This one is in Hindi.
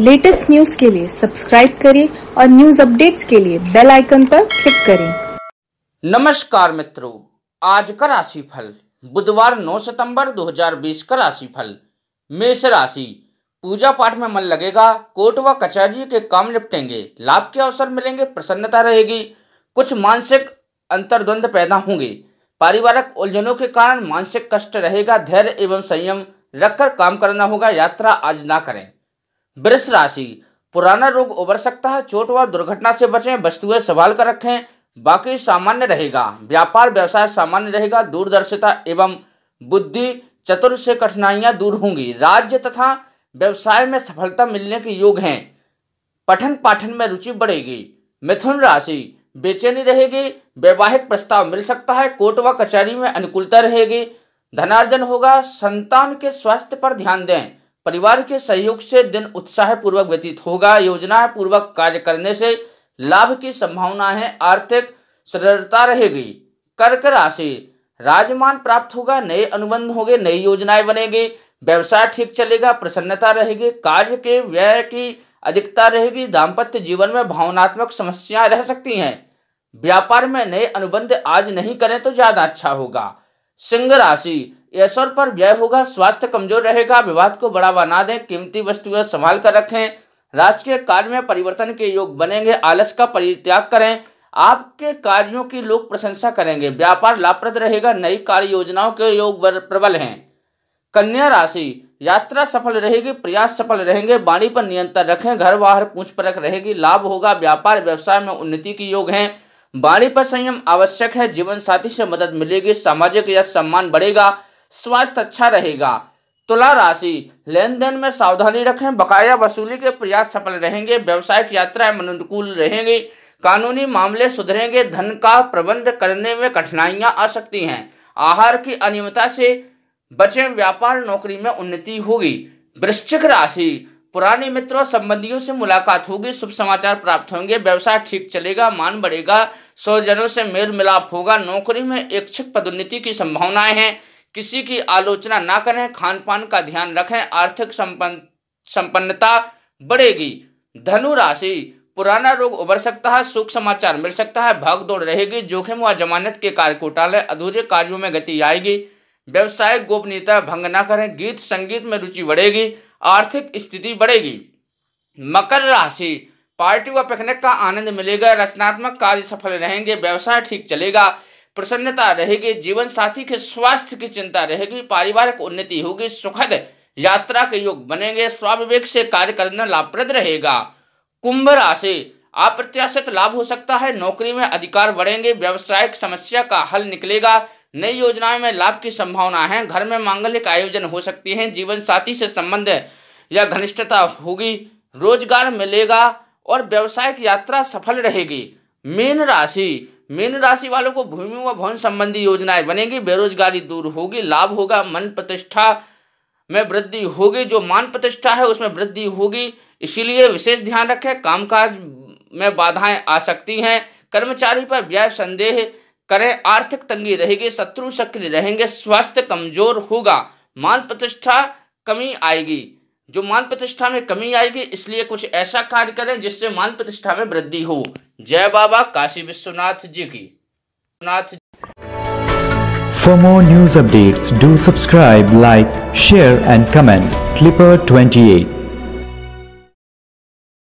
लेटेस्ट न्यूज के लिए सब्सक्राइब करें और न्यूज अपडेट्स के लिए बेल आइकन पर क्लिक करें नमस्कार मित्रों आज का राशिफल बुधवार 9 सितंबर 2020 का राशिफल मेष राशि पूजा पाठ में मन लगेगा कोर्ट व कचहरी के काम निपटेंगे लाभ के अवसर मिलेंगे प्रसन्नता रहेगी कुछ मानसिक अंतर्द्वंद पैदा होंगे पारिवारिक उलझनों के कारण मानसिक कष्ट रहेगा धैर्य एवं संयम रखकर काम करना होगा यात्रा आज ना करें वृष राशि पुराना रोग उबर सकता है चोट व दुर्घटना से बचें वस्तुएं संभाल कर रखें बाकी सामान्य रहेगा व्यापार व्यवसाय सामान्य रहेगा दूरदर्शिता एवं बुद्धि चतुर से कठिनाइयां दूर होंगी राज्य तथा व्यवसाय में सफलता मिलने के योग हैं पठन पाठन में रुचि बढ़ेगी मिथुन राशि बेचैनी रहेगी वैवाहिक प्रस्ताव मिल सकता है कोर्ट व कचहरी में अनुकूलता रहेगी धनार्जन होगा संतान के स्वास्थ्य पर ध्यान दें परिवार के सहयोग से दिन उत्साह पूर्वक व्यतीत होगा योजना पूर्वक कार्य करने से लाभ की संभावना है आर्थिक सरलता रहेगी कर्क राशि राजमान प्राप्त होगा नए अनुबंध होंगे नई योजनाएं बनेगी व्यवसाय ठीक चलेगा प्रसन्नता रहेगी कार्य के व्यय की अधिकता रहेगी दाम्पत्य जीवन में भावनात्मक समस्याएं रह सकती हैं व्यापार में नए अनुबंध आज नहीं करें तो ज्यादा अच्छा होगा सिंह राशि ऐश्वर पर व्यय होगा स्वास्थ्य कमजोर रहेगा विवाद को बढ़ावा ना दें कीमती वस्तुएं संभाल कर रखें राजकीय कार्य में परिवर्तन के योग बनेंगे आलस का परित्याग करें आपके कार्यों की लोग प्रशंसा करेंगे व्यापार लाभप्रद रहेगा नई कार्य योजनाओं के योग प्रबल हैं कन्या राशि यात्रा सफल रहेगी प्रयास सफल रहेंगे वाणी पर नियंत्रण रखें घर बाहर पूछ परख रहेगी लाभ होगा व्यापार व्यवसाय में उन्नति की योग हैं वाणी पर संयम आवश्यक है जीवन साथी से मदद मिलेगी सामाजिक या सम्मान बढ़ेगा स्वास्थ्य अच्छा रहेगा तुला राशि लेन देन में सावधानी रखें बकाया वसूली के प्रयास सफल रहेंगे व्यवसायिक यात्राएं अनुकूल रहेंगी कानूनी मामले सुधरेंगे धन का प्रबंध करने में कठिनाइयां आ सकती हैं आहार की अनियमितता से बचें व्यापार नौकरी में उन्नति होगी वृश्चिक राशि पुराने मित्रों संबंधियों से मुलाकात होगी शुभ समाचार प्राप्त होंगे व्यवसाय ठीक चलेगा मान बढ़ेगा स्वजनों से मेल मिलाप होगा नौकरी में इच्छुक पदोन्नति की संभावनाएं हैं किसी की आलोचना ना करें खान पान का ध्यान रखें आर्थिक संपन्न संपन्नता बढ़ेगी धनु राशि पुराना रोग उभर सकता है सुख समाचार मिल सकता है भाग दौड़ रहेगी जोखिम व जमानत के कार्य घोटाले अधूरे कार्यों में गति आएगी व्यवसायिक गोपनीयता भंग ना करें गीत संगीत में रुचि बढ़ेगी आर्थिक स्थिति बढ़ेगी मकर राशि पार्टी व पिकनिक का आनंद मिलेगा रचनात्मक कार्य सफल रहेंगे व्यवसाय ठीक चलेगा प्रसन्नता रहेगी जीवन साथी के स्वास्थ्य की चिंता रहेगी पारिवारिक उन्नति होगी सुखद यात्रा के योग बनेंगे स्वाभिवेक से कार्य करना लाभप्रद रहेगा कुंभ राशि अप्रत्याशित लाभ हो सकता है नौकरी में अधिकार बढ़ेंगे व्यवसायिक समस्या का हल निकलेगा नई योजनाओं में लाभ की संभावना है घर में मांगलिक आयोजन हो सकती है जीवन साथी से संबंध या घनिष्ठता होगी रोजगार मिलेगा और व्यवसायिक यात्रा सफल रहेगी मीन राशि मीन राशि वालों को भूमि व भवन संबंधी योजनाएं बनेगी बेरोजगारी दूर होगी लाभ होगा मन प्रतिष्ठा में वृद्धि होगी जो मान प्रतिष्ठा है उसमें वृद्धि होगी इसीलिए विशेष ध्यान रखें कामकाज में बाधाएं आ सकती हैं कर्मचारी पर व्यय संदेह करें आर्थिक तंगी रहेगी शत्रु सक्रिय रहेंगे स्वास्थ्य कमजोर होगा मान प्रतिष्ठा कमी आएगी जो मान प्रतिष्ठा में कमी आएगी इसलिए कुछ ऐसा कार्य करें जिससे मान प्रतिष्ठा में वृद्धि हो जय बाबा काशी विश्वनाथ जी की Vishwanath more news update do subscribe like share and comment क्लिपर ट्वेंटी एट